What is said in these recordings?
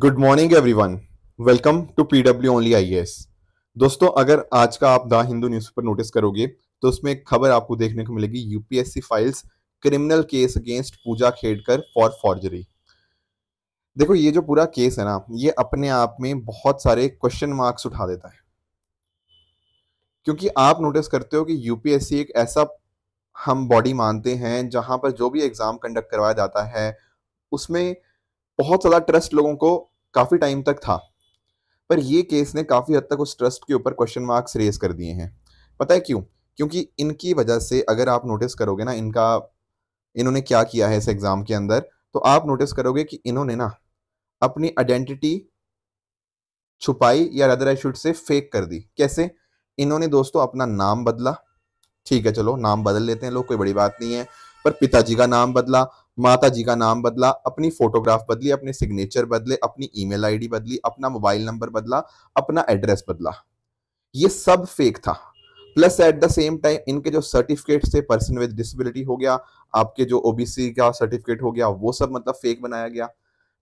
Good morning everyone welcome to PW only IAS दोस्तों अगर आज का आप द हिंदू न्यूज़पेपर नोटिस करोगे तो उसमें एक खबर आपको देखने को मिलेगी UPSC files criminal case against Pooja Khedkar for forgery देखो ये जो पूरा केस है ना ये अपने आप में बहुत सारे क्वेश्चन मार्क्स उठा देता है क्योंकि आप नोटिस करते हो कि यूपीएससी एक ऐसा हम बॉडी मानते हैं जहां पर जो भी एग्जाम कंडक्ट करवाया जाता है उसमें बहुत ज़्यादा ट्रस्ट लोगों को काफ़ी टाइम तक था पर ये केस ने काफ़ी हद तक उस ट्रस्ट के ऊपर क्वेश्चन मार्क्स रेज कर दिए हैं पता है क्यों क्योंकि इनकी वजह से अगर आप नोटिस करोगे ना इनका इन्होंने क्या किया है इस एग्ज़ाम के अंदर तो आप नोटिस करोगे कि इन्होंने ना अपनी आइडेंटिटी छुपाई या other I should say fake कर दी कैसे इन्होंने दोस्तों अपना नाम बदला ठीक है चलो नाम बदल लेते हैं लोग कोई बड़ी बात नहीं है पर पिताजी का नाम बदला माता जी का नाम बदला अपनी फोटोग्राफ बदली अपने सिग्नेचर बदले अपनी ईमेल आईडी बदली अपना मोबाइल नंबर बदला अपना एड्रेस बदला ये सब फेक था plus at the same time इनके जो certificate the person with disability हो गया आपके जो ओबीसी का सर्टिफिकेट हो गया वो सब मतलब फेक बनाया गया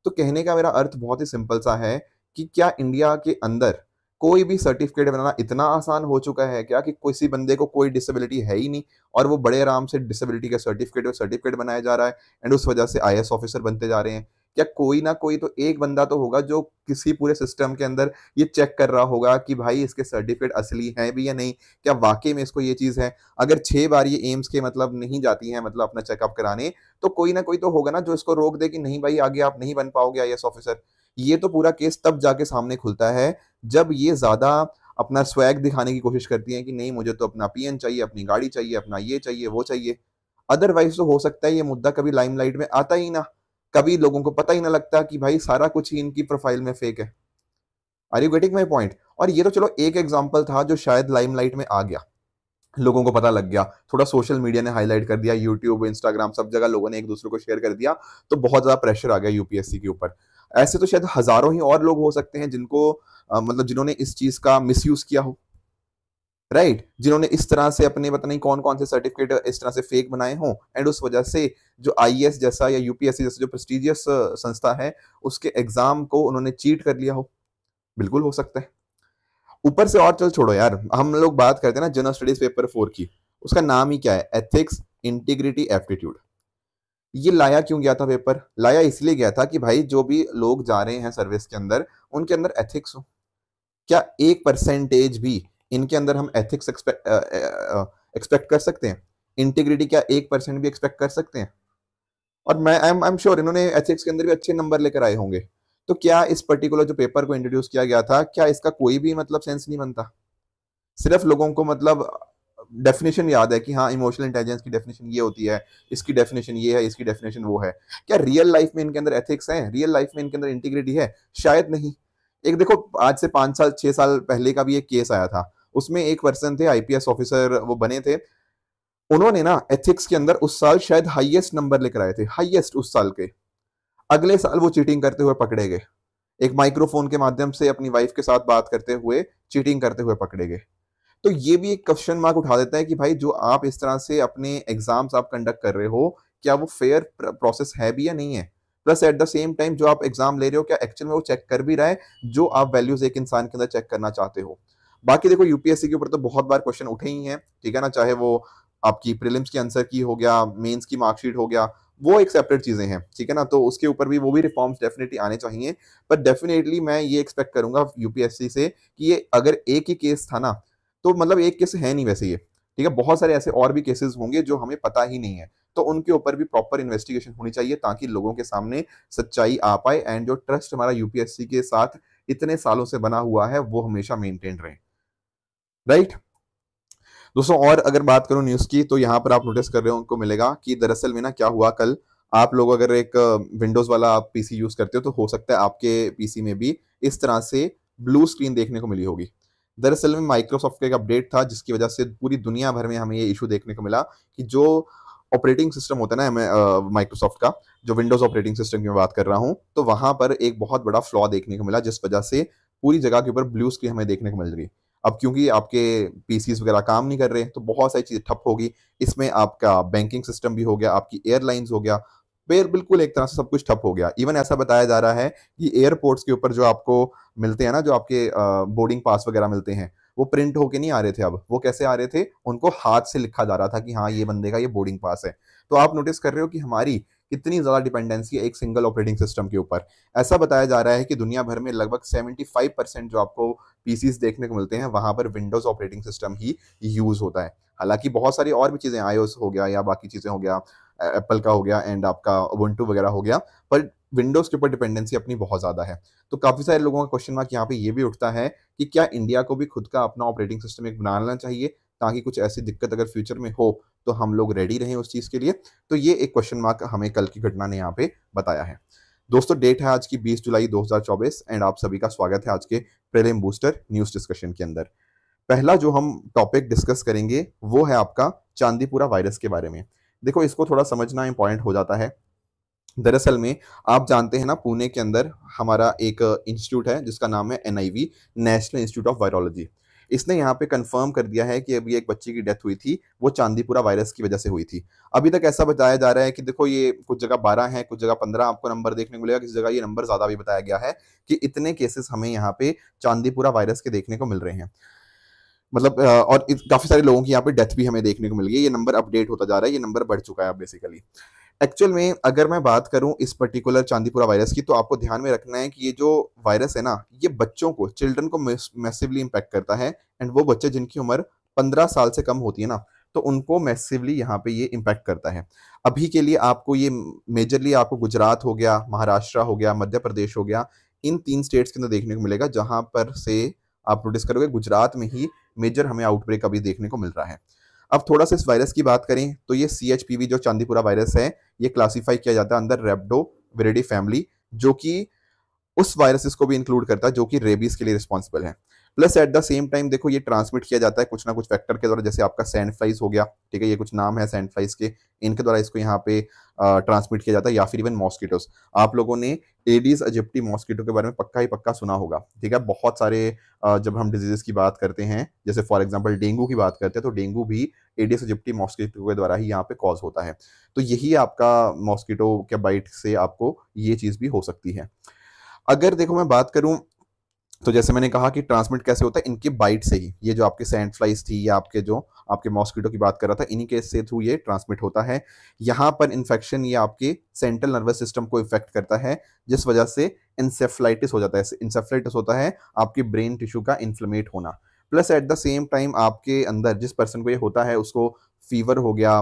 तो कहने का मेरा अर्थ बहुत ही सिंपल सा है कि क्या इंडिया के अंदर कोई भी सर्टिफिकेट बनाना इतना आसान हो चुका है क्या कि किसी बंदे को कोई डिसेबिलिटी है ही नहीं और वो बड़े आराम से डिसेबिलिटी का सर्टिफिकेट और सर्टिफिकेट बनाया जा रहा है एंड उस वजह से आई ऑफिसर बनते जा रहे हैं क्या कोई ना कोई तो एक बंदा तो होगा जो किसी पूरे सिस्टम के अंदर ये चेक कर रहा होगा कि भाई इसके सर्टिफिकेट असली हैं भी या नहीं क्या वाकई में इसको ये चीज़ है अगर छह बार ये एम्स के मतलब नहीं जाती है मतलब अपना चेकअप कराने तो कोई ना कोई तो होगा ना जो इसको रोक दे कि नहीं भाई आगे आप नहीं बन पाओगे आई ऑफिसर ये तो पूरा केस तब जाके सामने खुलता है जब ये ज़्यादा अपना स्वैग दिखाने की कोशिश करती हैं कि नहीं मुझे तो अपना पीएन चाहिए अपनी गाड़ी चाहिए अपना ये चाहिए वो चाहिए अदरवाइज तो हो सकता है ये मुद्दा कभी लाइमलाइट में आता ही ना कभी लोगों को पता ही ना लगता कि भाई सारा कुछ ही इनकी प्रोफाइल में फेक है are you getting my point और ये तो चलो एक एग्जाम्पल था जो शायद लाइमलाइट में आ गया लोगों को पता लग गया थोड़ा सोशल मीडिया ने हाईलाइट कर दिया यूट्यूब इंस्टाग्राम सब जगह लोगों ने एक दूसरे को शेयर कर दिया तो बहुत ज़्यादा प्रेशर आ गया यूपीएससी के ऊपर ऐसे तो शायद हजारों ही और लोग हो सकते हैं जिनको आ, मतलब जिन्होंने इस चीज का मिस किया हो राइट right? जिन्होंने इस तरह से अपने पता नहीं कौन कौन से सर्टिफिकेट इस तरह से फेक बनाए हों एंड उस वजह से जो आई e जैसा या यूपीएससी जैसा जो प्रेस्टिजियस संस्था है उसके एग्जाम को उन्होंने चीट कर लिया हो बिल्कुल हो सकता है ऊपर से और चल छोड़ो यार हम लोग बात करते हैं ना जनरल स्टडीज पेपर फोर की उसका नाम ही क्या है एथिक्स इंटीग्रिटी एप्टीट्यूड ये लाया क्यों गया था पेपर लाया इसलिए गया था कि भाई जो भी लोग जा रहे हैं सर्विस के अंदर उनके अंदर एथिक्स हो क्या एक परसेंटेज भी इनके अंदर हम एथिक्स एक्सपेक्ट कर सकते हैं इंटीग्रिटी क्या एक परसेंट भी एक्सपेक्ट कर सकते हैं और मैं I am I am sure इन्होंने एथिक्स के अंदर भी अच्छे नंबर लेकर आए होंगे तो क्या इस पर्टिकुलर जो पेपर को इंट्रोड्यूस किया गया था क्या इसका कोई भी मतलब सेंस नहीं बनता सिर्फ लोगों को मतलब डेफिनेशन याद है कि हाँ इमोशनल इंटेलिजेंस की डेफिनेशन ये होती है इसकी डेफिनेशन ये है इसकी डेफिनेशन वो है क्या रियल लाइफ में इनके अंदर एथिक्स है रियल लाइफ में इनके अंदर इंटीग्रिटी है शायद नहीं एक देखो आज से पांच साल छह साल पहले का भी एक केस आया था उसमें एक पर्सन थे आईपीएस ऑफिसर वो बने थे उन्होंने ना एथिक्स के अंदर उस साल शायद हाईएस्ट नंबर लेकर आए थे हाईएस्ट उस साल के अगले साल वो चीटिंग करते हुए पकड़े गए एक माइक्रोफोन के माध्यम से अपनी वाइफ के साथ बात करते हुए चीटिंग करते हुए पकड़े गए तो ये भी एक क्वेश्चन मार्क उठा देता है कि भाई जो आप इस तरह से अपने एग्जाम्स आप कंडक्ट कर रहे हो क्या वो फेयर प्रोसेस है भी या नहीं है plus at the same time जो आप एग्जाम ले रहे हो क्या एक्चुअल में वो चेक कर भी रहा है जो आप वैल्यूज एक इंसान के अंदर चेक करना चाहते हो बाकी देखो यूपीएससी के ऊपर तो बहुत बार क्वेश्चन उठे ही हैं ठीक है ना चाहे वो आपकी प्रिलिम्स की आंसर की हो गया मेंस की मार्कशीट हो गया वो एक सेपरेट चीज़ें हैं ठीक है ना तो उसके ऊपर भी वो भी रिफॉर्म्स डेफिनेटली आने चाहिए पर डेफिनेटली मैं ये एक्सपेक्ट करूंगा यूपीएससी से कि ये अगर एक ही केस था ना तो मतलब एक केस है नहीं वैसे ये ठीक है बहुत सारे ऐसे और भी केसेस होंगे जो हमें पता ही नहीं है तो उनके ऊपर भी प्रॉपर इन्वेस्टिगेशन होनी चाहिए ताकि लोगों के सामने सच्चाई आ पाए एंड जो ट्रस्ट हमारा यूपीएससी के साथ इतने सालों से बना हुआ है वो हमेशा मेंटेन रहे राइट दोस्तों और अगर बात करूं न्यूज़ की तो यहाँ पर आप नोटिस कर रहे हो उनको मिलेगा कि दरअसल में ना क्या हुआ कल आप लोग अगर एक विंडोज़ वाला आप पीसी यूज़ करते हो तो हो सकता है आपके पीसी में भी इस तरह से ब्लू स्क्रीन देखने को मिली होगी दरअसल में माइक्रोसॉफ्ट का एक अपडेट था जिसकी वजह से पूरी दुनिया भर में हमें ये इशू देखने को मिला कि जो ऑपरेटिंग सिस्टम होता है ना माइक्रोसॉफ्ट का जो विंडोज ऑपरेटिंग सिस्टम की मैं बात कर रहा हूँ तो वहाँ पर एक बहुत बड़ा फ्लॉ देखने को मिला जिस वजह से पूरी जगह के ऊपर ब्लू स्क्रीन हमें देखने को मिल रही अब क्योंकि आपके पीसीज वगैरह काम नहीं कर रहे तो बहुत सारी चीज़ें ठप होगी इसमें आपका बैंकिंग सिस्टम भी हो गया आपकी एयरलाइंस हो गया फिर बिल्कुल एक तरह से सब कुछ ठप हो गया इवन ऐसा बताया जा रहा है कि एयरपोर्ट्स के ऊपर जो आपको मिलते हैं ना जो आपके बोर्डिंग पास वगैरह मिलते हैं वो प्रिंट होके नहीं आ रहे थे अब वो कैसे आ रहे थे उनको हाथ से लिखा जा रहा था कि हाँ ये बंदे का ये बोर्डिंग पास है तो आप नोटिस कर रहे हो कि हमारी कितनी ज़्यादा डिपेंडेंसी है एक सिंगल ऑपरेटिंग सिस्टम के ऊपर ऐसा बताया जा रहा है कि दुनिया भर में लगभग 75 परसेंट जो आपको पीसीज देखने को मिलते हैं वहां पर विंडोज़ ऑपरेटिंग सिस्टम ही यूज़ होता है हालांकि बहुत सारी और भी चीज़ें आयोस हो गया या बाकी चीज़ें हो गया एप्पल का हो गया एंड आपका वनटू वगैरह हो गया पर विंडोज के ऊपर डिपेंडेंसी अपनी बहुत ज़्यादा है तो काफ़ी सारे लोगों का क्वेश्चन मार्क यहाँ पे ये भी उठता है कि क्या इंडिया को भी खुद का अपना ऑपरेटिंग सिस्टम एक बनाना चाहिए ताकि कुछ ऐसी दिक्कत अगर फ्यूचर में हो तो हम लोग रेडी रहें उस चीज़ के लिए तो ये एक क्वेश्चन मार्क हमें कल की घटना ने यहाँ पे बताया है दोस्तों डेट है आज की 20 जुलाई 2024 एंड आप सभी का स्वागत है आज के प्रेम बूस्टर न्यूज़ डिस्कशन के अंदर पहला जो हम टॉपिक डिस्कस करेंगे वो है आपका चांदीपुरा वायरस के बारे में देखो इसको थोड़ा समझना इम्पॉर्टेंट हो जाता है दरअसल में आप जानते हैं ना पुणे के अंदर हमारा एक इंस्टीट्यूट है जिसका नाम है an National Institute of Virology इसने यहाँ पे कंफर्म कर दिया है कि अभी एक बच्ची की डेथ हुई थी वो चांदीपुरा वायरस की वजह से हुई थी अभी तक ऐसा बताया जा रहा है कि देखो ये कुछ जगह बारह है कुछ जगह पंद्रह आपको नंबर देखने को मिलेगा किसी जगह ये नंबर ज़्यादा भी बताया गया है कि इतने केसेस हमें यहाँ पे चांदीपुरा वायरस के देखने को मिल रहे हैं मतलब और काफ़ी सारे लोगों की यहाँ पे डेथ भी हमें देखने को मिल गई ये नंबर अपडेट होता जा रहा है ये नंबर बढ़ चुका है बेसिकली एक्चुअल में अगर मैं बात करूं इस पर्टिकुलर चांदीपुरा वायरस की तो आपको ध्यान में रखना है कि ये जो वायरस है ना ये बच्चों को चिल्ड्रन को मैसिवली इम्पैक्ट करता है एंड वो बच्चे जिनकी उम्र पंद्रह साल से कम होती है ना तो उनको मैसिवली यहाँ पे ये इम्पैक्ट करता है अभी के लिए आपको ये मेजरली आपको गुजरात हो गया महाराष्ट्र हो गया मध्य प्रदेश हो गया इन तीन स्टेट्स के अंदर देखने को मिलेगा जहाँ पर से आप नोटिस करोगे गुजरात में ही मेजर हमें आउटब्रेक अभी देखने को मिल रहा है अब थोड़ा सा इस वायरस की बात करें तो ये सी जो चांदीपुरा वायरस है ये क्लासीफाई किया जाता है अंदर रेबडो वेरेडी फैमिली जो कि उस वायरसेस को भी इंक्लूड करता है जो कि रेबीज के लिए रिस्पॉन्सिबल है plus at the same time देखो ये ट्रांसमिट किया जाता है कुछ ना कुछ फैक्टर के द्वारा जैसे आपका सैंड फ्लाइज हो गया ठीक है ये कुछ नाम है सैंड फ्लाइज के इनके द्वारा इसको यहाँ पे ट्रांसमिट किया जाता है या फिर इवन मॉस्किटोज आप लोगों ने एडीज अजिप्टी मॉस्किटो के बारे में पक्का ही पक्का सुना होगा ठीक है बहुत सारे जब हम डिजीजेस की बात करते हैं जैसे फॉर एग्जाम्पल डेंगू की बात करते हैं तो डेंगू भी एडीज अजिप्टी मॉस्किटो के द्वारा ही यहाँ पे कॉज होता है तो यही आपका मॉस्किटो के बाइट से आपको ये चीज़ भी हो सकती है अगर देखो मैं बात करूँ तो जैसे मैंने कहा कि ट्रांसमिट कैसे होता है इनके बाइट से ही ये जो आपके सैंड फ्लाइज थी या आपके जो आपके मॉस्किटो की बात कर रहा था इन्हीं के से थ्रू ये ट्रांसमिट होता है यहाँ पर इन्फेक्शन ये आपके सेंट्रल नर्वस सिस्टम को इफेक्ट करता है जिस वजह से इंसेफ्लाइटिस हो जाता है इंसेफ्लाइटिस होता है आपके ब्रेन टिश्यू का इन्फ्लेमेट होना plus at the same time आपके अंदर जिस पर्सन को ये होता है उसको फीवर हो गया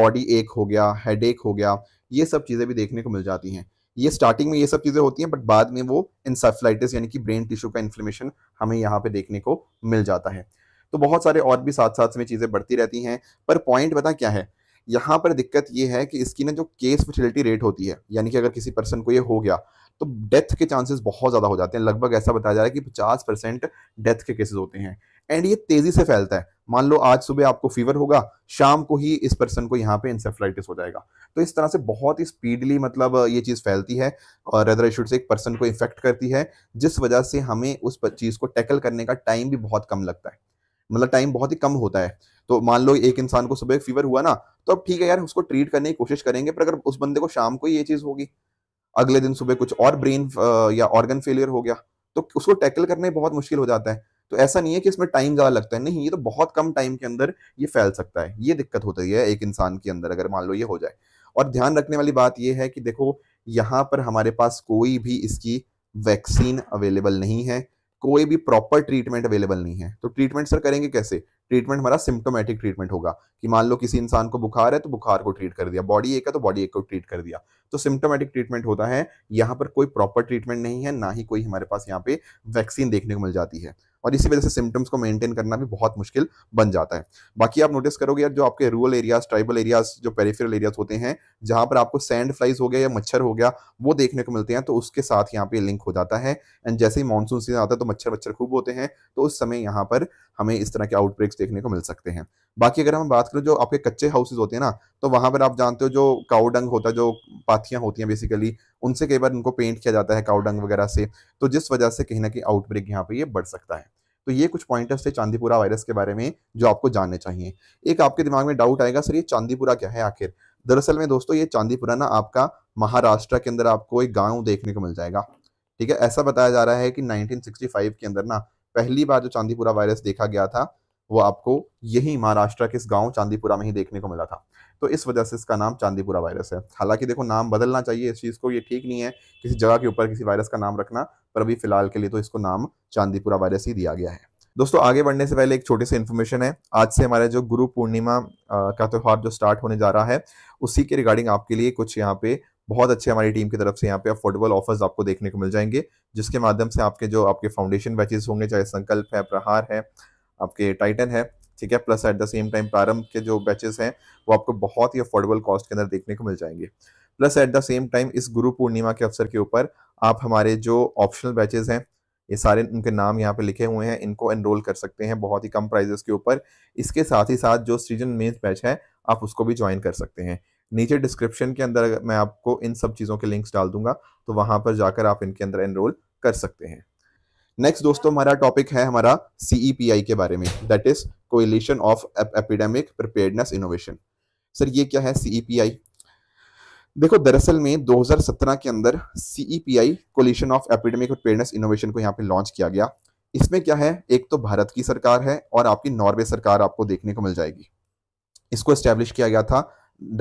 बॉडी एक हो गया हेड हो गया ये सब चीज़ें भी देखने को मिल जाती हैं ये स्टार्टिंग में ये सब चीज़ें होती हैं बट बाद में वो इंसेफ्लाइटिस यानी कि ब्रेन टिश्यू का इन्फ्लेमेशन हमें यहाँ पे देखने को मिल जाता है तो बहुत सारे और भी साथ साथ में चीज़ें बढ़ती रहती हैं पर पॉइंट पता क्या है यहाँ पर दिक्कत ये है कि इसकी ना जो केस फर्टिलिटी रेट होती है यानी कि अगर किसी पर्सन को ये हो गया तो डेथ के चांसेस बहुत ज़्यादा हो जाते हैं लगभग ऐसा बताया जा रहा है कि पचास परसेंट डेथ के केसेस होते हैं एंड ये तेजी से फैलता है मान लो आज सुबह आपको फीवर होगा शाम को ही इस पर्सन को यहाँ पे इंसेफ्लाइटिस हो जाएगा तो इस तरह से बहुत ही स्पीडली मतलब ये चीज़ फैलती है और रदर शुड से एक पर्सन को इन्फेक्ट करती है जिस वजह से हमें उस चीज़ को टैकल करने का टाइम भी बहुत कम लगता है मतलब टाइम बहुत ही कम होता है तो मान लो एक इंसान को सुबह फीवर हुआ ना तो अब ठीक है यार उसको ट्रीट करने की कोशिश करेंगे पर अगर उस बंदे को शाम को ये चीज़ होगी अगले दिन सुबह कुछ और ब्रेन या ऑर्गन फेलियर हो गया तो उसको टैकल करने बहुत मुश्किल हो जाता है तो ऐसा नहीं है कि इसमें टाइम ज़्यादा लगता है नहीं ये तो बहुत कम टाइम के अंदर ये फैल सकता है ये दिक्कत होती है एक इंसान के अंदर अगर मान लो ये हो जाए और ध्यान रखने वाली बात यह है कि देखो यहाँ पर हमारे पास कोई भी इसकी वैक्सीन अवेलेबल नहीं है कोई भी प्रॉपर ट्रीटमेंट अवेलेबल नहीं है तो ट्रीटमेंट सर करेंगे कैसे ट्रीटमेंट हमारा सिम्टोमेटिक ट्रीटमेंट होगा कि मान लो किसी इंसान को बुखार है तो बुखार को ट्रीट कर दिया बॉडी एक है तो बॉडी एक को ट्रीट कर दिया तो सिम्टोमेटिक ट्रीटमेंट होता है यहाँ पर कोई प्रॉपर ट्रीटमेंट नहीं है ना ही कोई हमारे पास यहाँ पे वैक्सीन देखने को मिल जाती है और इसी वजह से सिम्टम्स को मेंटेन करना भी बहुत मुश्किल बन जाता है बाकी आप नोटिस करोगे यार जो आपके रूरल एरियाज ट्राइबल एरियाज जो पेरीफेरल एरियाज होते हैं जहाँ पर आपको सैंड फ्लाइज हो गया या मच्छर हो गया वो देखने को मिलते हैं तो उसके साथ यहाँ पे लिंक हो जाता है एंड जैसे ही मानसून सीजन आता है तो मच्छर वच्छर खूब होते हैं तो उस समय यहाँ पर हमें इस तरह के आउटब्रेक्स देखने को मिल सकते हैं बाकी अगर हम बात करें जो आपके कच्चे हाउसेज होते हैं ना तो वहां पर आप जानते हो जो काउडंग होता है जो पाथियां होती हैं बेसिकली उनसे कई बार उनको पेंट किया जाता है काउडंग वगैरह से तो जिस वजह से कहीं ना कहीं आउटब्रेक यहाँ पर ये बढ़ सकता है तो ये कुछ पॉइंटर्स थे चांदीपुरा वायरस के बारे में जो आपको जानने चाहिए एक आपके दिमाग में डाउट आएगा सर ये चांदीपुरा क्या है आखिर दरअसल में दोस्तों ये चांदीपुरा ना आपका महाराष्ट्र के अंदर आपको एक गांव देखने को मिल जाएगा ठीक है ऐसा बताया जा रहा है कि 1965 के अंदर ना पहली बार जो चांदीपुरा वायरस देखा गया था वो आपको यही महाराष्ट्र के इस गांव चांदीपुरा में ही देखने को मिला था तो इस वजह से इसका नाम चांदीपुरा वायरस है हालांकि देखो नाम बदलना चाहिए इस चीज़ को ये ठीक नहीं है किसी जगह के ऊपर किसी वायरस का नाम रखना पर अभी फिलहाल के लिए तो इसको नाम चांदीपुरा वायरस ही दिया गया है दोस्तों आगे बढ़ने से पहले एक छोटी सी इन्फॉर्मेशन है आज से हमारे जो गुरु पूर्णिमा का त्यौहार जो स्टार्ट होने जा रहा है उसी के रिगार्डिंग आपके लिए कुछ यहाँ पे बहुत अच्छे हमारी टीम की तरफ से यहाँ पे अफोर्डेबल ऑफर्स आपको देखने को मिल जाएंगे जिसके माध्यम से आपके जो आपके फाउंडेशन बैचेस होंगे चाहे संकल्प है प्रहार है आपके टाइटन है ठीक है plus at the same time प्रारंभ के जो बैचेस हैं वो आपको बहुत ही अफोर्डेबल कॉस्ट के अंदर देखने को मिल जाएंगे plus at the same time इस गुरु पूर्णिमा के अवसर के ऊपर आप हमारे जो ऑप्शनल बैचेज हैं ये सारे उनके नाम यहाँ पे लिखे हुए हैं इनको एनरोल कर सकते हैं बहुत ही कम प्राइजेस के ऊपर इसके साथ ही साथ जो सीजन मेन्स बैच है आप उसको भी ज्वाइन कर सकते हैं नीचे डिस्क्रिप्शन के अंदर मैं आपको इन सब चीज़ों के लिंक्स डाल दूंगा तो वहाँ पर जाकर आप इनके अंदर एनरोल कर सकते हैं नेक्स्ट दोस्तों हमारा टॉपिक है हमारा सीईपीआई e के बारे में that is Coalition of Epidemic Preparedness Innovation sir ये क्या है सीईपीआई e देखो दरअसल में 2017 के अंदर CEPI Coalition of Epidemic Preparedness Innovation को यहाँ पे लॉन्च किया गया इसमें क्या है एक तो भारत की सरकार है और आपकी नॉर्वे सरकार आपको देखने को मिल जाएगी इसको एस्टेब्लिश किया गया था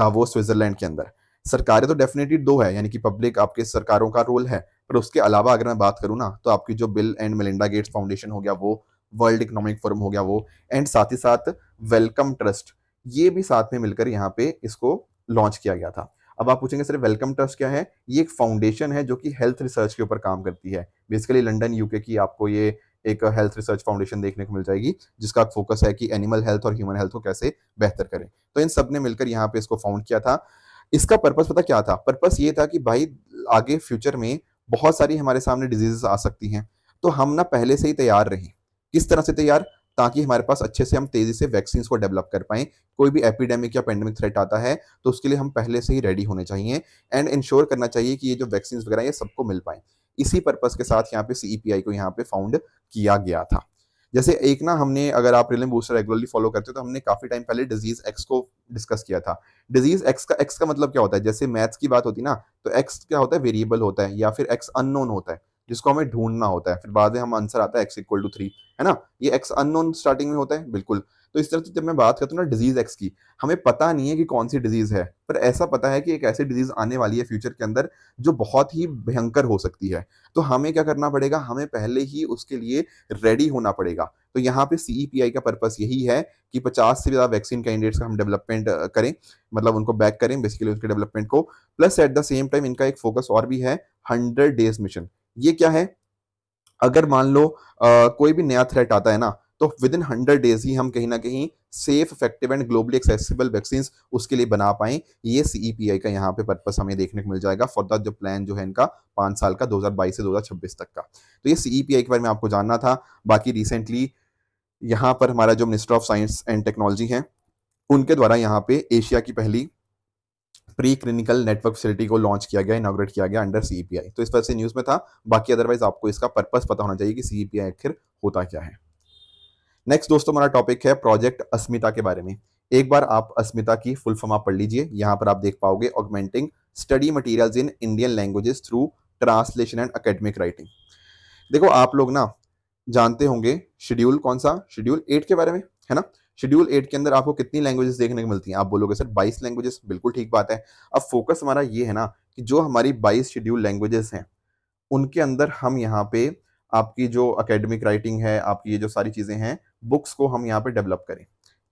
डावो स्विट्जरलैंड के अंदर सरकारें तो डेफिनेटली दो है यानी कि पब्लिक आपके सरकारों का रोल है पर उसके अलावा अगर मैं बात करूँ ना तो आपकी जो Bill and Melinda Gates Foundation हो गया वो वर्ल्ड इकोनॉमिक फोरम हो गया वो एंड साथ ही साथ वेलकम ट्रस्ट ये भी साथ में मिलकर यहाँ पे इसको लॉन्च किया गया था अब आप पूछेंगे सर वेलकम ट्रस्ट क्या है ये एक फाउंडेशन है जो कि हेल्थ रिसर्च के ऊपर काम करती है बेसिकली लंडन यूके की आपको ये एक हेल्थ रिसर्च फाउंडेशन देखने को मिल जाएगी जिसका फोकस है कि एनिमल हेल्थ और ह्यूमन हेल्थ को कैसे बेहतर करें तो इन सब ने मिलकर यहाँ पे इसको फाउंड किया था इसका पर्पस पता क्या था पर्पस ये था कि भाई आगे फ्यूचर में बहुत सारी हमारे सामने डिजीजेस आ सकती हैं तो हम ना पहले से ही तैयार रहें किस तरह से तैयार ताकि हमारे पास अच्छे से हम तेज़ी से वैक्सीन को डेवलप कर पाएँ कोई भी एपिडेमिक या पेंडेमिक थ्रेट आता है तो उसके लिए हम पहले से ही रेडी होने चाहिए एंड इंश्योर करना चाहिए कि ये जो वैक्सीन वगैरह ये सबको मिल पाए इसी पर्पज़ के साथ यहाँ पे सी e को यहाँ पे फाउंड किया गया था जैसे एक ना हमने अगर आप रिलेम बूस्टर रेगुलरली फॉलो करते हो तो हमने काफ़ी टाइम पहले डिजीज़ एक्स को डिस्कस किया था डिजीज़ एक्स का एक्स का मतलब क्या होता है जैसे मैथ्स की बात होती ना तो एक्स क्या होता है वेरिएबल होता है या फिर एक्स अननोन होता है जिसको हमें ढूंढना होता है फिर बाद में हम आंसर आता है एक्स इक्वल टू थ्री है ना ये एक्स अननोन स्टार्टिंग में होता है बिल्कुल तो इस तरह से जब मैं बात करता हूँ ना डिजीज एक्स की हमें पता नहीं है कि कौन सी डिजीज है पर ऐसा पता है कि एक ऐसी डिजीज आने वाली है फ्यूचर के अंदर जो बहुत ही भयंकर हो सकती है तो हमें क्या करना पड़ेगा हमें पहले ही उसके लिए रेडी होना पड़ेगा तो यहाँ पे सीईपीआई e का पर्पस यही है कि 50 से ज़्यादा वैक्सीन कैंडिडेट्स का हम डेवलपमेंट करें मतलब उनको बैक करें बेसिकली उसके डेवलपमेंट को plus at the same time इनका एक फोकस और भी है हंड्रेड डेज मिशन ये क्या है अगर मान लो आ, कोई भी नया थ्रेट आता है ना तो विद इन हंड्रेड डेज ही हम कहीं ना कहीं safe effective and globally accessible vaccine उसके लिए बना पाए ये सीईपीआई e का यहाँ पे पर्पस हमें देखने को मिल जाएगा फॉर द जो प्लान जो है इनका पांच साल का 2022 से 2026 तक का तो ये सीईपीआई e के बारे में आपको जानना था बाकी रिसेंटली यहाँ पर हमारा जो minister of science and technology है उनके द्वारा यहाँ पे एशिया की पहली प्री क्लिनिकल नेटवर्क फैसिलिटी को लॉन्च किया गया इनाग्रेट किया गया अंडर सीपीआई e तो इस वजह से न्यूज़ में था बाकी अदरवाइज आपको इसका पर्पस पता होना चाहिए कि सीपीआई e आखिर होता क्या है नेक्स्ट दोस्तों हमारा टॉपिक है प्रोजेक्ट अस्मिता के बारे में एक बार आप अस्मिता की फुल फॉर्म आप पढ़ लीजिए यहाँ पर आप देख पाओगे augmenting study materials in Indian languages through translation and academic writing देखो आप लोग ना जानते होंगे शेड्यूल कौन सा शेड्यूल एट के बारे में है ना शेड्यूल एट के अंदर आपको कितनी लैंग्वेजेस देखने को मिलती हैं आप बोलोगे सर बाईस लैंग्वेजेस बिल्कुल ठीक बात है अब फोकस हमारा ये है ना कि जो हमारी बाईस शेड्यूल लैंग्वेजेस हैं उनके अंदर हम यहाँ पे आपकी जो अकेडमिक राइटिंग है आपकी ये जो सारी चीज़ें हैं बुक्स को हम यहाँ पे डेवलप करें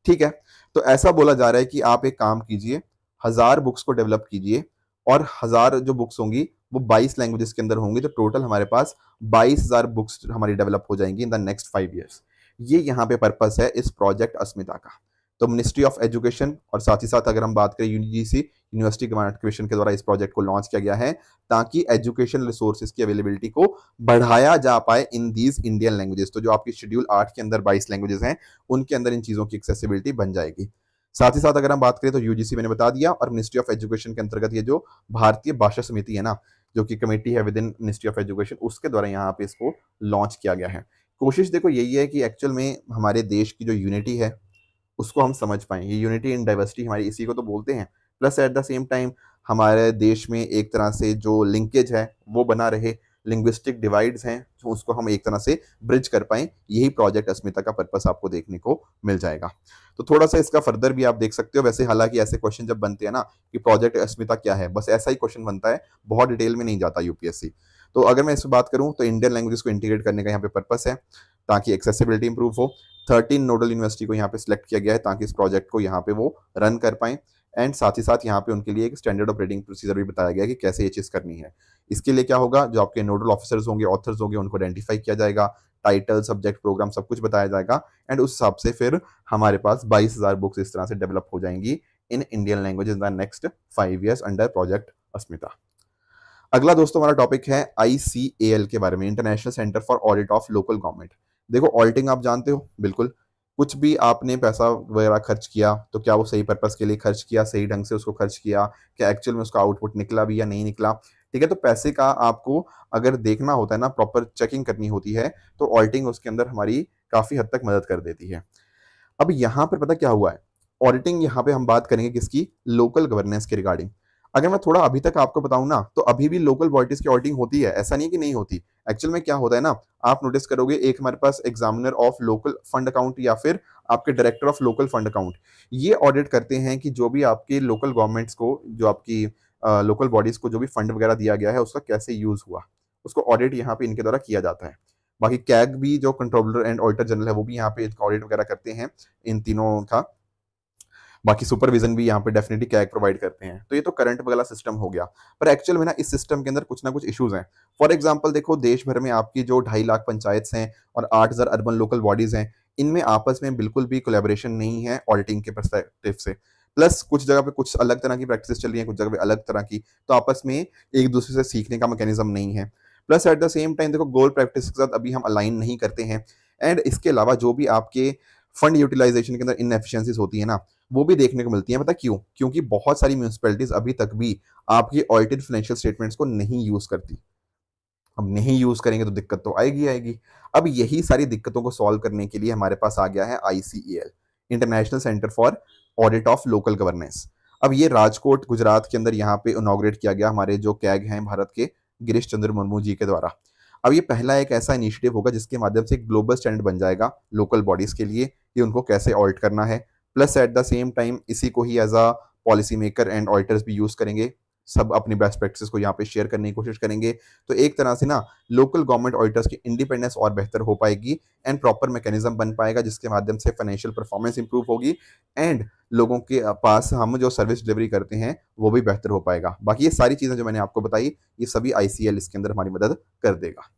ठीक है तो ऐसा बोला जा रहा है कि आप एक काम कीजिए हज़ार बुक्स को डेवलप कीजिए और हज़ार जो बुक्स होंगी वो 22 लैंग्वेजेस के अंदर होंगी तो टोटल हमारे पास 22,000 बुक्स हमारी डेवलप हो जाएंगी in the next five years ये यहाँ पे पर्पस है इस प्रोजेक्ट अस्मिता का तो मिनिस्ट्री ऑफ एजुकेशन और साथ ही साथ अगर हम बात करें यूजीसी यूनिवर्सिटी गवर्नमेंट कमीशन के द्वारा इस प्रोजेक्ट को लॉन्च किया गया है ताकि एजुकेशन रिसोर्सेज की अवेलेबिलिटी को बढ़ाया जा पाए इन दीज इंडियन लैंग्वेजेस तो जो आपकी शेड्यूल आठ के अंदर बाईस लैंग्वेजेस हैं उनके अंदर इन चीज़ों की एक्सेसिबिलिटी बन जाएगी साथ ही साथ अगर हम बात करें तो यूजीसी मैंने बता दिया और मिनिस्ट्री ऑफ एजुकेशन के अंतर्गत ये जो भारतीय भाषा समिति है ना जो कि कमेटी है within ministry of education उसके द्वारा यहाँ पे इसको लॉन्च किया गया है कोशिश देखो यही है कि एक्चुअल में हमारे देश की जो यूनिटी है उसको हम समझ पाएं ये यूनिटी इन डाइवर्सिटी हमारी इसी को तो बोलते हैं plus at the same time हमारे देश में एक तरह से जो लिंकेज है वो बना रहे लिंग्विस्टिक डिवाइड्स हैं जो तो उसको हम एक तरह से ब्रिज कर पाएँ यही प्रोजेक्ट अस्मिता का पर्पस आपको देखने को मिल जाएगा तो थोड़ा सा इसका फर्दर भी आप देख सकते हो वैसे हालांकि ऐसे क्वेश्चन जब बनते हैं ना कि प्रोजेक्ट अस्मिता क्या है बस ऐसा ही क्वेश्चन बनता है बहुत डिटेल में नहीं जाता यूपीएससी तो अगर मैं इस पर बात करूँ तो इंडियन लैंग्वेज को इंटीग्रेट करने का यहाँ पे पर्पस है ताकि एक्सेसिबिलिटी इंप्रूव हो थर्टीन नोडल यूनिवर्सिटी को यहाँ पे सिलेक्ट किया गया है ताकि इस प्रोजेक्ट को यहाँ पे वो रन कर पाए एंड साथ ही साथ यहाँ पे उनके लिए एक स्टैंडर्ड ऑपरेटिंग प्रोसीजर भी बताया गया कि कैसे ये चीज़ करनी है इसके लिए क्या होगा जो आपके नोडल ऑफिसर्स होंगे ऑथर्स होंगे उनको आइडेंटिफाई किया जाएगा टाइटल सब्जेक्ट प्रोग्राम सब कुछ बताया जाएगा एंड उस हिसाब से फिर हमारे पास बाईस हज़ार बुक्स इस तरह से डेवलप हो जाएंगी in Indian language in the next five years under project Asmita अगला दोस्तों हमारा टॉपिक है आई के बारे में International Centre for Audit of Local Government देखो ऑडिटिंग आप जानते हो बिल्कुल कुछ भी आपने पैसा वगैरह खर्च किया तो क्या वो सही पर्पज़ के लिए खर्च किया सही ढंग से उसको खर्च किया क्या एक्चुअल में उसका आउटपुट निकला भी या नहीं निकला ठीक है तो पैसे का आपको अगर देखना होता है ना प्रॉपर चेकिंग करनी होती है तो ऑडिटिंग उसके अंदर हमारी काफ़ी हद तक मदद कर देती है अब यहाँ पर पता क्या हुआ है ऑडिटिंग यहाँ पे हम बात करेंगे किसकी लोकल गवर्नेंस के रिगार्डिंग अगर मैं थोड़ा अभी तक आपको बताऊं ना तो अभी भी लोकल बॉडीज की ऑडिटिंग होती है ऐसा नहीं कि नहीं होती एक्चुअल में क्या होता है ना आप नोटिस करोगे एक हमारे पास examiner of local fund account या फिर आपके director of local fund account ये ऑडिट करते हैं कि जो भी आपके लोकल गवर्नमेंट्स को जो आपकी लोकल बॉडीज को जो भी फंड वगैरह दिया गया है उसका कैसे यूज हुआ उसको ऑडिट यहाँ पे इनके द्वारा किया जाता है बाकी कैग भी जो कंट्रोलर एंड ऑडिटर जनरल है वो भी यहाँ पे ऑडिट वगैरह करते हैं इन तीनों का बाकी सुपरविजन भी यहाँ पे डेफिनेटली कैग प्रोवाइड करते हैं तो ये तो करंट वाला सिस्टम हो गया पर एक्चुअल में ना इस सिस्टम के अंदर कुछ ना कुछ इशूज़ हैं फॉर एग्जाम्पल देखो देश भर में आपकी जो ढाई लाख पंचायत हैं और आठ हज़ार अर्बन लोकल बॉडीज़ हैं इनमें आपस में बिल्कुल भी कोलेबोरेशन नहीं है ऑडिटिंग के परस्पेक्टिव से प्लस कुछ जगह पे कुछ अलग तरह की प्रैक्टिस चल रही है कुछ जगह पे अलग तरह की तो आपस में एक दूसरे से सीखने का मैकेनिज्म नहीं है plus at the same time देखो गोल प्रैक्टिस के साथ अभी हम अलाइन नहीं करते हैं एंड इसके अलावा जो भी आपके फंड यूटिलाइजेशन के अंदर इनएफिशिएंसीज होती है ना वो भी देखने को मिलती है पता क्यों क्योंकि बहुत सारी म्यूनसिपैलिटीज अभी तक भी आपकी ऑडिटेड फाइनेंशियल स्टेटमेंट्स को नहीं यूज़ करती अब नहीं यूज़ करेंगे तो दिक्कत तो आएगी आएगी अब यही सारी दिक्कतों को सॉल्व करने के लिए हमारे पास आ गया है ICL International Centre for Audit of Local Governance अब ये राजकोट गुजरात के अंदर यहाँ पे इनोग्रेट किया गया हमारे जो कैग हैं भारत के गिरीश चंद्र मुर्मू जी के द्वारा अब ये पहला एक ऐसा इनिशिएटिव होगा जिसके माध्यम से एक ग्लोबल स्टैंडर्ड बन जाएगा लोकल बॉडीज़ के लिए कि उनको कैसे ऑल्ट करना है plus at the same time इसी को ही as a policy maker and auditors भी यूज़ करेंगे सब अपनी बेस्ट प्रैक्टिस को यहाँ पे शेयर करने की कोशिश करेंगे तो एक तरह से ना लोकल गवर्नमेंट ऑडिटर्स की इंडिपेंडेंस और बेहतर हो पाएगी एंड प्रॉपर मैकेनिज्म बन पाएगा जिसके माध्यम से फाइनेंशियल परफॉर्मेंस इंप्रूव होगी एंड लोगों के पास हम जो सर्विस डिलीवरी करते हैं वो भी बेहतर हो पाएगा बाकी ये सारी चीज़ें जो मैंने आपको बताई ये सभी आई इसके अंदर हमारी मदद कर देगा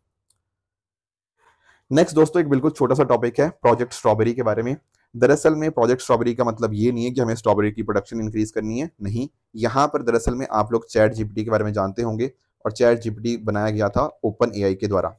नेक्स्ट दोस्तों एक बिल्कुल छोटा सा टॉपिक है प्रोजेक्ट स्ट्रॉबेरी के बारे में दरअसल में प्रोजेक्ट स्ट्रॉबेरी का मतलब ये नहीं है कि हमें स्ट्रॉबेरी की प्रोडक्शन इंक्रीज करनी है नहीं यहाँ पर दरअसल में आप लोग चैट जीपीटी के बारे में जानते होंगे और चैट जीपीटी बनाया गया था ओपन एआई के द्वारा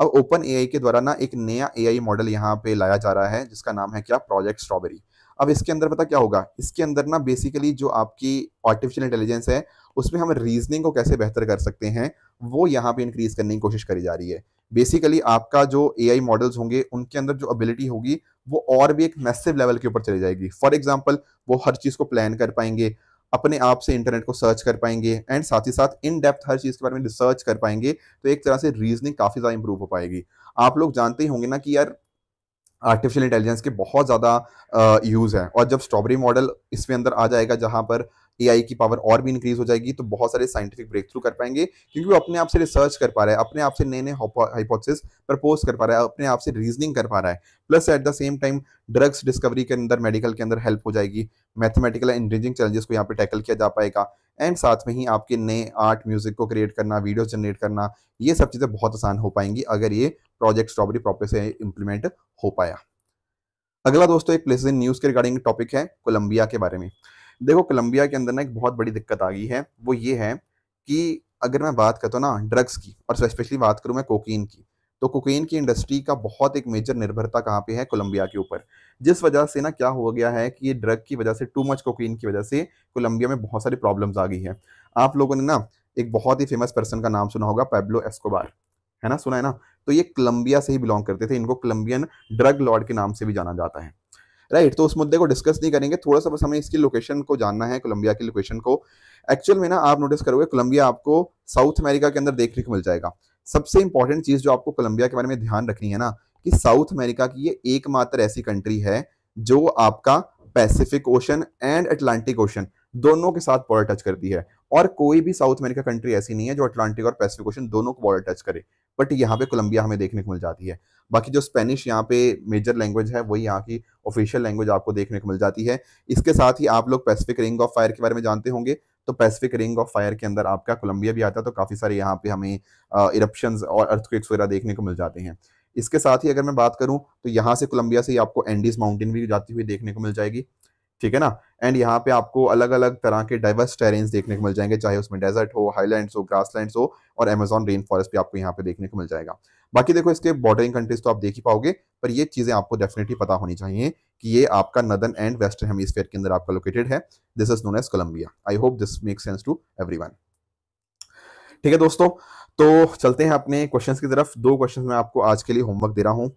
अब ओपन एआई के द्वारा ना एक नया एआई मॉडल यहाँ पे लाया जा रहा है जिसका नाम है क्या प्रोजेक्ट स्ट्रॉबेरी अब इसके अंदर पता क्या होगा इसके अंदर ना बेसिकली जो आपकी आर्टिफिशियल इंटेलिजेंस है उसमें हम रीजनिंग को कैसे बेहतर कर सकते हैं वो यहाँ पे इंक्रीज करने की कोशिश करी जा रही है बेसिकली आपका जो ए मॉडल्स होंगे उनके अंदर जो एबिलिटी होगी वो और भी एक मैसिव लेवल के ऊपर चली जाएगी फॉर एग्जाम्पल वो हर चीज़ को प्लान कर पाएंगे अपने आप से इंटरनेट को सर्च कर पाएंगे एंड साथ ही साथ इन डेप्थ हर चीज़ के बारे में रिसर्च कर पाएंगे तो एक तरह से रीजनिंग काफ़ी ज़्यादा इंप्रूव हो पाएगी आप लोग जानते ही होंगे ना कि यार आर्टिफिशियल इंटेलिजेंस के बहुत ज़्यादा यूज़ है और जब स्ट्रॉबेरी मॉडल इसमें अंदर आ जाएगा जहाँ पर ए की पावर और भी इंक्रीज हो जाएगी तो बहुत सारे साइंटिफिक ब्रेक थ्रू कर पाएंगे क्योंकि वो अपने आप से रिसर्च कर पा रहा है अपने आप से नए नए हाइपोथेसिस प्रपोज कर पा रहा है अपने आप से रीजनिंग कर पा रहा है plus at the same time drugs discovery के अंदर मेडिकल के अंदर हेल्प हो जाएगी मैथमेटिकल एंड चैलेंजेस को यहाँ पे टैकल किया जा पाएगा एंड साथ में ही आपके नए आर्ट म्यूजिक को क्रिएट करना वीडियो जनरेट करना ये सब चीज़ें बहुत आसान हो पाएंगी अगर ये प्रोजेक्ट स्ट्रॉबेरी प्रॉपर से इम्प्लीमेंट हो पाया अगला दोस्तों एक प्लेस न्यूज़ के रिगार्डिंग टॉपिक है कोलंबिया के बारे में देखो कोलंबिया के अंदर ना एक बहुत बड़ी दिक्कत आ गई है वो ये है कि अगर मैं बात करता हूँ ना ड्रग्स की और स्पेशली बात करूँ मैं कोकीन की तो कोकीन की इंडस्ट्री का बहुत एक मेजर निर्भरता कहाँ पे है कोलंबिया के ऊपर जिस वजह से ना क्या हो गया है कि ये ड्रग की वजह से टू मच कोकीन की वजह से कोलंबिया में बहुत सारी प्रॉब्लम्स आ गई है आप लोगों ने ना एक बहुत ही फेमस पर्सन का नाम सुना होगा पेब्लो एस्कोबार है ना सुना है ना तो ये कोलंबिया से ही बिलोंग करते थे इनको कोलंबियन ड्रग लॉर्ड के नाम से भी जाना जाता है राइट तो उस मुद्दे को डिस्कस नहीं करेंगे थोड़ा सा बस हमें इसकी लोकेशन को जानना है कोलंबिया की लोकेशन को एक्चुअल में ना आप नोटिस करोगे कोलंबिया आपको साउथ अमेरिका के अंदर देखने को मिल जाएगा सबसे इंपॉर्टेंट चीज़ जो आपको कोलंबिया के बारे में ध्यान रखनी है ना कि साउथ अमेरिका की ये एकमात्र ऐसी कंट्री है जो आपका Pacific Ocean and Atlantic Ocean दोनों के साथ बॉर्डर टच करती है और कोई भी साउथ अमेरिका कंट्री ऐसी नहीं है जो अटलांटिक और पैसिफिक ओशन दोनों को बॉर्डर टच करे बट यहाँ पे कोलंबिया हमें देखने को मिल जाती है बाकी जो स्पेनिश यहाँ पे मेजर लैंग्वेज है वही यहाँ की ऑफिशियल लैंग्वेज आपको देखने को मिल जाती है इसके साथ ही आप लोग पैसिफिक रिंग ऑफ फायर के बारे में जानते होंगे तो पैसिफिक रिंग ऑफ फायर के अंदर आपका कोलंबिया भी आता है तो काफ़ी सारे यहाँ पे हमें इरप्शन और अर्थक्वेक्स वगैरह देखने को मिल जाते हैं इसके साथ ही अगर मैं बात करूं तो यहाँ से कोलंबिया से ही आपको एंडीज माउंटेन भी जाती हुई देखने को मिल जाएगी ठीक है ना एंड यहाँ पे आपको अलग अलग तरह के डाइवर्स टेरेन्स देखने को मिल जाएंगे चाहे उसमें डेजर्ट हो हाईलैंड हो ग्रासलैंड्स हो और एमेजॉन रेन फॉरेस्ट भी आपको यहाँ पे देखने को मिल जाएगा बाकी देखो इसके बॉर्डरिंग कंट्रीज तो आप देख ही पाओगे पर ये चीज़ें आपको डेफिनेटली पता होनी चाहिए कि ये आपका नदन एंड वेस्टर्न हेमिसफेयर के अंदर आपका लोकेटेड है this is known as Colombia I hope this make sense to every ठीक है दोस्तों तो चलते हैं अपने क्वेश्चन की तरफ दो क्वेश्चन मैं आपको आज के लिए होमवर्क दे रहा हूँ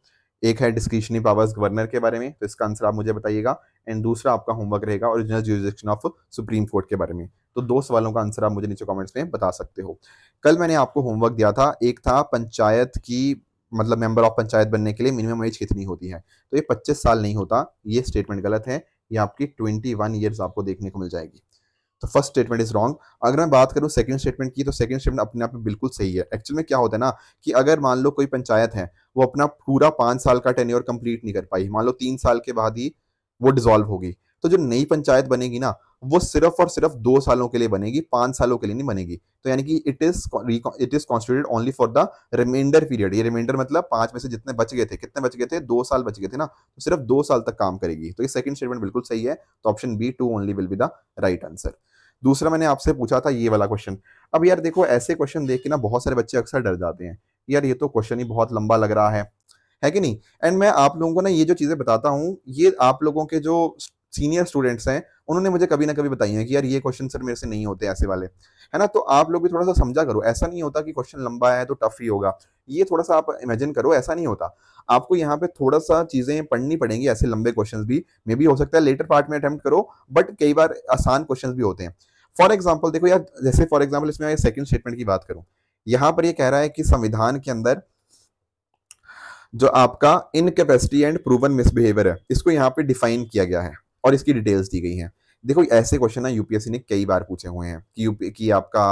एक है डिस्क्रिशनी पावर्स गवर्नर के बारे में तो इसका आंसर आप मुझे बताइएगा एंड दूसरा आपका होमवर्क रहेगा original jurisdiction of Supreme Court के बारे में तो दो सवालों का आंसर आप मुझे नीचे कमेंट्स में बता सकते हो कल मैंने आपको होमवर्क दिया था एक था पंचायत की मतलब मेंबर ऑफ पंचायत बनने के लिए मिनिमम एज कितनी होती है तो ये पच्चीस साल नहीं होता ये स्टेटमेंट गलत है ये आपकी ट्वेंटी वन ईयर्स आपको देखने को मिल जाएगी तो फर्स्ट स्टेटमेंट इज रॉन्ग अगर मैं बात करूँ सेकंड स्टेटमेंट की तो सेकंड स्टेटमेंट अपने आप में बिल्कुल सही है एक्चुअल में क्या होता है ना कि अगर मान लो कोई पंचायत है वो अपना पूरा पांच साल का टेन्योर कंप्लीट नहीं कर पाई मान लो तीन साल के बाद ही वो डिजोल्व होगी तो जो नई पंचायत बनेगी ना वो सिर्फ और सिर्फ दो सालों के लिए बनेगी पांच सालों के लिए नहीं बनेगी तो यानी कि it is it is constituted only for the reminder period ये रिमाइंडर मतलब पांच में से जितने बच गए थे कितने बच गए थे दो साल बच गए थे ना तो सिर्फ दो साल तक काम करेगी तो ये सेकंड स्टेटमेंट बिल्कुल सही है तो option B two only will be the right answer दूसरा मैंने आपसे पूछा था ये वाला क्वेश्चन अब यार देखो ऐसे क्वेश्चन देख के ना बहुत सारे बच्चे अक्सर डर जाते हैं यार ये तो क्वेश्चन ही बहुत लंबा लग रहा है है कि नहीं एंड मैं आप लोगों को ना ये जो चीज़ें बताता हूँ ये आप लोगों के जो सीनियर स्टूडेंट्स हैं उन्होंने मुझे कभी ना कभी बताई है कि यार ये क्वेश्चन सर मेरे से नहीं होते ऐसे वाले है ना तो आप लोग भी थोड़ा सा समझा करो ऐसा नहीं होता कि क्वेश्चन लंबा है तो टफ ही होगा ये थोड़ा सा आप इमेजिन करो ऐसा नहीं होता आपको यहाँ पे थोड़ा सा चीज़ें पढ़नी पड़ेंगी ऐसे लंबे क्वेश्चन भी मे भी हो सकता है लेटर पार्ट में अटेम्प्ट करो बट कई बार आसान क्वेश्चन भी होते हैं फॉर एग्जाम्पल देखो यार जैसे फॉर एग्जाम्पल इसमें सेकंड स्टेटमेंट की बात करूँ यहां पर ये कह रहा है कि संविधान के अंदर जो आपका इनकेपेसिटी एंड प्रूवन मिसबिहेवियर है इसको यहाँ पे डिफाइन किया गया है और इसकी डिटेल्स दी गई हैं देखो ऐसे क्वेश्चन ना यूपीएससी ने कई बार पूछे हुए हैं कि यूपी की आपका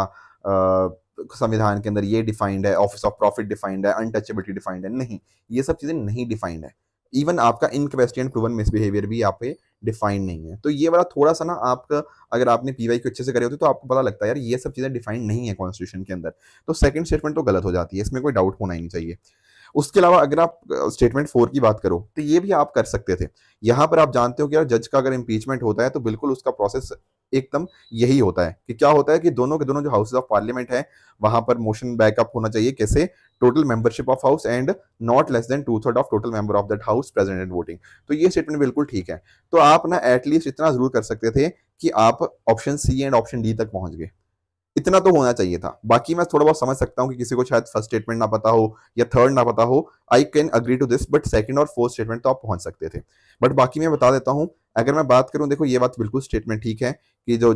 संविधान के अंदर ये डिफाइंड है ऑफिस ऑफ प्रॉफिट डिफाइंड है अनटचेबिलिटी डिफाइंड है नहीं ये सब चीज़ें नहीं डिफाइंड है इवन आपका इनकेपेसिटी एंड प्रूवन मिसबिहेवियर भी यहाँ पे डिफाइंड नहीं है तो ये वाला थोड़ा सा ना आपका अगर आपने पी को अच्छे से करे होते तो आपको पता लगता है यार ये सब चीज़ें डिफाइंड नहीं है कॉन्स्टिट्यूशन के अंदर तो सेकंड स्टेटमेंट तो गलत हो जाती है इसमें कोई डाउट होना ही नहीं चाहिए उसके अलावा अगर आप स्टेटमेंट फोर की बात करो तो ये भी आप कर सकते थे यहाँ पर आप जानते हो कि यार जज का अगर इम्पीचमेंट होता है तो बिल्कुल उसका प्रोसेस एकदम यही होता है कि क्या होता है कि दोनों के दोनों जो हाउसेज ऑफ पार्लियामेंट है वहां पर मोशन बैकअप होना चाहिए कैसे total membership of house and not less than two third of total member of that house present and voting तो ये स्टेटमेंट बिल्कुल ठीक है तो आप ना एटलीस्ट इतना जरूर कर सकते थे कि आप option C and option D तक पहुंच गए इतना तो होना चाहिए था बाकी मैं थोड़ा बहुत समझ सकता हूँ कि किसी को शायद फर्स्ट स्टेटमेंट ना पता हो या थर्ड ना पता हो I can agree to this but second और फोर्थ स्टेटमेंट तो आप पहुंच सकते थे बट बाकी मैं बता देता हूँ अगर मैं बात करूँ देखो ये बात बिल्कुल स्टेटमेंट ठीक है कि जो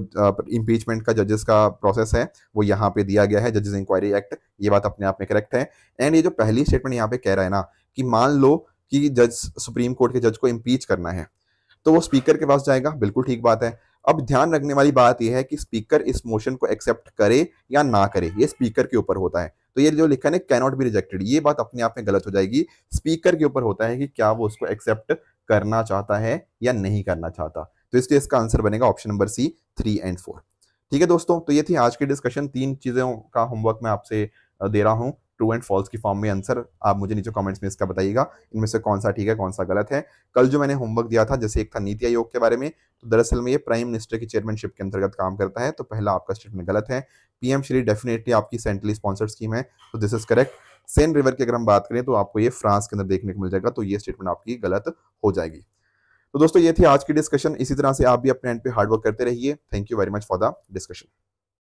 इम्पीचमेंट का जजेस का प्रोसेस है वो यहाँ पे दिया गया है जजेस इंक्वायरी एक्ट ये बात अपने आप में करेक्ट है एंड ये जो पहली स्टेटमेंट यहाँ पे कह रहा है ना कि मान लो कि जज सुप्रीम कोर्ट के जज को इम्पीच करना है तो वो स्पीकर के पास जाएगा बिल्कुल ठीक बात है अब ध्यान रखने वाली बात यह है कि स्पीकर इस मोशन को एक्सेप्ट करे या ना करे ये स्पीकर के ऊपर होता है तो ये जो लिखा है कैनॉट बी रिजेक्टेड ये बात अपने आप में गलत हो जाएगी स्पीकर के ऊपर होता है कि क्या वो उसको एक्सेप्ट करना चाहता है या नहीं करना चाहता तो इसलिए इसका आंसर बनेगा option number C three and four ठीक है दोस्तों तो ये थी आज की डिस्कशन तीन चीज़ों का होमवर्क मैं आपसे दे रहा हूँ ट्रू एंड फॉल्स की फॉर्म में आंसर आप मुझे नीचे कमेंट्स में इसका बताइएगा इनमें से कौन सा ठीक है कौन सा गलत है कल जो मैंने होमवर्क दिया था जैसे एक था नीति आयोग के बारे में तो दरअसल में ये प्राइम मिनिस्टर की चेयरमैनशिप के अंतर्गत काम करता है तो पहला आपका स्टेटमेंट गलत है पीएम श्री डेफिनेटली आपकी सेंट्रली स्पॉन्सर्ड स्कीम है तो this is correct Seine river की अगर हम बात करें तो आपको ये फ्रांस के अंदर देखने को मिल जाएगा तो ये स्टेटमेंट आपकी गलत हो जाएगी तो दोस्तों ये थी आज की डिस्कशन इसी तरह से आप भी अपने एंड पे हार्डवर्क करते रहिए thank you very much for the discussion